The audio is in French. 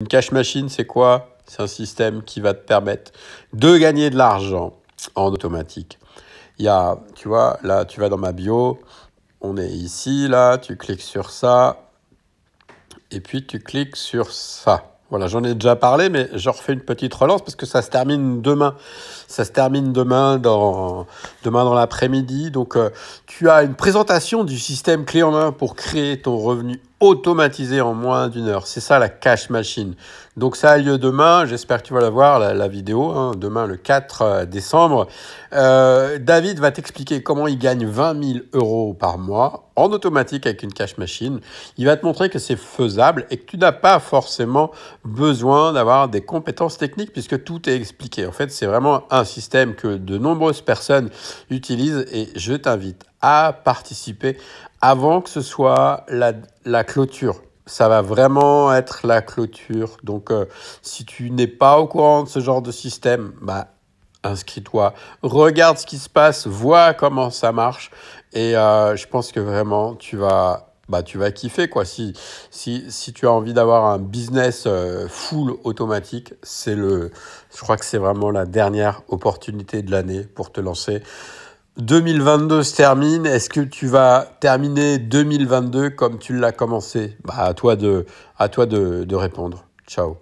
Une cash machine, c'est quoi C'est un système qui va te permettre de gagner de l'argent en automatique. Il y a, tu vois, là, tu vas dans ma bio, on est ici, là, tu cliques sur ça, et puis tu cliques sur ça. Voilà, j'en ai déjà parlé, mais je refais une petite relance parce que ça se termine demain. Ça se termine demain dans, demain dans l'après-midi. Donc, euh, tu as une présentation du système clé en main pour créer ton revenu automatisé en moins d'une heure. C'est ça la cash machine. Donc ça a lieu demain, j'espère que tu vas la voir, la, vidéo, hein. demain le 4 euh, décembre. Euh, David va t'expliquer comment il gagne 20 000 euros par mois en automatique avec une cash machine. Il va te montrer que c'est faisable et que tu n'as pas forcément besoin d'avoir des compétences techniques puisque tout est expliqué. En fait, c'est vraiment un système que de nombreuses personnes utilisent et je t'invite à participer avant que ce soit la, la clôture. Ça va vraiment être la clôture. Donc, euh, si tu n'es pas au courant de ce genre de système, bah, inscris-toi, regarde ce qui se passe, vois comment ça marche. Et euh, je pense que vraiment, tu vas bah, tu vas kiffer quoi. Si, si, si tu as envie d'avoir un business euh, full automatique, c'est le, je crois que c'est vraiment la dernière opportunité de l'année pour te lancer 2022 se termine, est-ce que tu vas terminer 2022 comme tu l'as commencé bah, À toi de, à toi de, de répondre. Ciao.